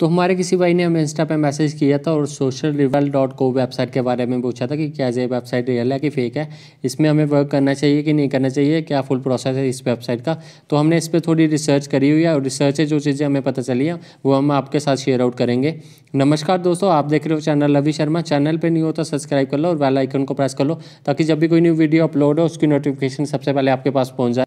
तो हमारे किसी भाई ने हमें इंस्टा पे मैसेज किया था और social rival dot co website के बारे में पूछा था कि क्या ये वेबसाइट रियल है कि फेक है इसमें हमें वर्क करना चाहिए कि नहीं करना चाहिए क्या फुल प्रोसेस है इस वेबसाइट का तो हमने इस पर थोड़ी रिसर्च करी हुई है और रिसर्च से जो चीज़ें हमें पता चली हैं वो हम आपके साथ शेयर आउट करेंगे नमस्कार दोस्तों आप देख रहे हो चैनल रवि शर्मा चैनल पर नहीं हो तो सब्सक्राइब कर लो और बेल आइकन को प्रेस कर लो ताकि जब भी कोई न्यू वीडियो अपलोड हो उसकी नोटिफिकेशन सबसे पहले आपके पास पहुँच जाए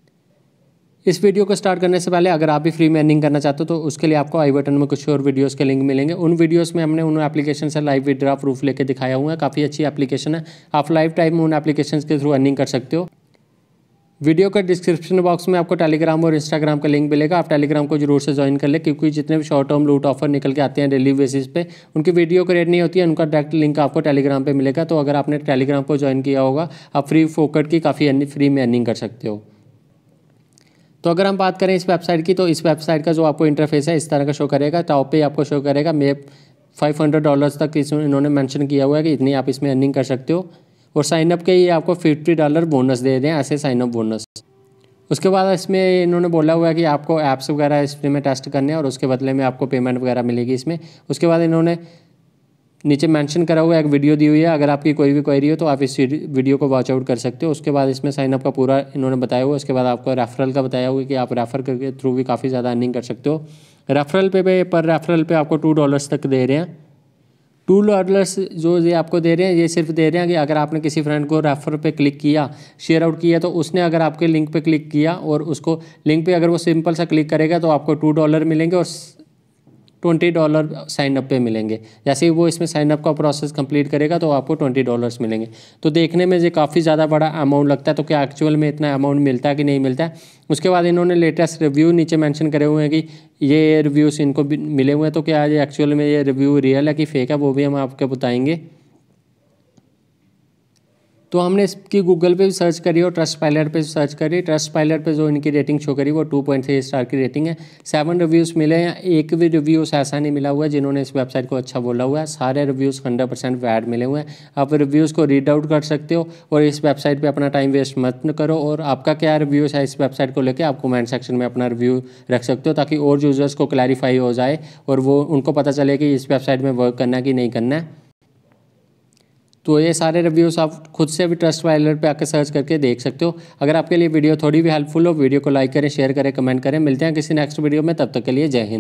इस वीडियो को स्टार्ट करने से पहले अगर आप भी फ्री में अर्निंग करना चाहते हो तो उसके लिए आपको आई बटन में कुछ और वीडियोस के लिंक मिलेंगे उन वीडियोस में हमने उन एप्लीकेशन से लाइव विड्रा प्रूफ लेके दिखाया हुआ है काफ़ी अच्छी एप्लीकेशन है आप लाइव टाइम में उन एप्लीकेशन के थ्रू अर्निंग कर सकते हो वीडियो का डिस्क्रिप्शन बॉक्स में आपको टेलीग्राम और इंस्टाग्राम का लिंक मिलेगा आप टेलीग्राम को जरूर से ज्वाइन कर ले क्योंकि जितने भी शॉर्ट टर्म लूट ऑफर निकल के आते हैं डेली बेसिस पे उनकी वीडियो क्रिएट नहीं होती है उनका डायरेक्ट लिंक आपको टेलीग्राम पे मिलेगा तो अगर आपने टेलीग्राम को ज्वाइन किया होगा आप फ्री फोकट की काफ़ी फ्री में अर्निंग कर सकते हो तो अगर हम बात करें इस वेबसाइट की तो इस वेबसाइट का जो आपको इंटरफेस है इस तरह का शो करेगा टॉप पे आपको शो करेगा मे फाइव हंड्रेड डॉलर्स तक इसमें इन्होंने मेंशन किया हुआ है कि इतनी आप इसमें अर्निंग कर सकते हो और साइनअप के ये आपको फिफ्टी डॉलर बोनस दे रहे हैं ऐसे साइनअप बोनस उसके बाद इसमें इन्होंने बोला हुआ है कि आपको ऐप्स वगैरह इसमें टेस्ट करने हैं और उसके बदले में आपको पेमेंट वगैरह मिलेगी इसमें उसके बाद इन्होंने नीचे मेंशन करा हुआ एक वीडियो दी हुई है अगर आपकी कोई भी क्वेरी हो तो आप इस वीडियो को वॉच आउट कर सकते हो उसके बाद इसमें साइनअप का पूरा इन्होंने बताया हुआ उसके बाद आपको रेफरल का बताया हुआ कि आप रेफ़र करके थ्रू भी काफ़ी ज़्यादा अर्निंग कर सकते हो रेफरल पे पे पर रेफरल पे आपको टू डॉलर्स तक दे रहे हैं टू डॉलर्स जो ये आपको दे रहे हैं ये सिर्फ दे रहे हैं कि अगर आपने किसी फ्रेंड को रेफर पे क्लिक किया शेयर आउट किया तो उसने अगर आपके लिंक पे क्लिक किया और उसको लिंक पे अगर वो सिंपल सा क्लिक करेगा तो आपको टू डॉलर मिलेंगे और ट्वेंटी डॉलर साइनअप पे मिलेंगे जैसे ही वो इसमें साइनअप का प्रोसेस कंप्लीट करेगा तो आपको ट्वेंटी डॉलर्स मिलेंगे तो देखने में ये काफ़ी ज़्यादा बड़ा अमाउंट लगता है तो क्या एक्चुअल में इतना अमाउंट मिलता है कि नहीं मिलता है उसके बाद इन्होंने लेटेस्ट रिव्यू नीचे मैंशन करे हुए हैं कि ये रिव्यूज़ इनको मिले हुए हैं तो क्या ये एक्चुअल में ये रिव्यू रियल है कि फेक है वो भी हम आपको बताएंगे तो हमने इसकी गूगल पे भी सर्च करी और ट्रस्ट पायलट पे सर्च करी ट्रस्ट पायलट पे जो इनकी रेटिंग शो करी वो टू पॉइंट थ्री स्टार की रेटिंग है सेवन रिव्यूज़ मिले हैं एक भी रिव्यूज़ ऐसा नहीं मिला हुआ है जिन्होंने इस वेबसाइट को अच्छा बोला हुआ है सारे रिव्यूज़ हंड्रेड परसेंट वैड मिले हुए हैं आप रिव्यूज़ को रीड आउट कर सकते हो और इस वेबसाइट पर अपना टाइम वेस्ट मत करो और आपका क्या रिव्यूज़ है इस वेबसाइट को लेकर आप कमेंट सेक्शन में अपना रिव्यू रख सकते हो ताकि और यूज़र्स को क्लैरिफाई हो जाए और वो उनको पता चले कि इस वेबसाइट में वर्क करना है कि नहीं करना है तो ये सारे रिव्यूज़ आप खुद से भी ट्रस्ट वायलर पे आकर सर्च करके देख सकते हो अगर आपके लिए वीडियो थोड़ी भी हेल्पफुल हो वीडियो को लाइक करें शेयर करें कमेंट करें मिलते हैं किसी नेक्स्ट वीडियो में तब तक के लिए जय हिंद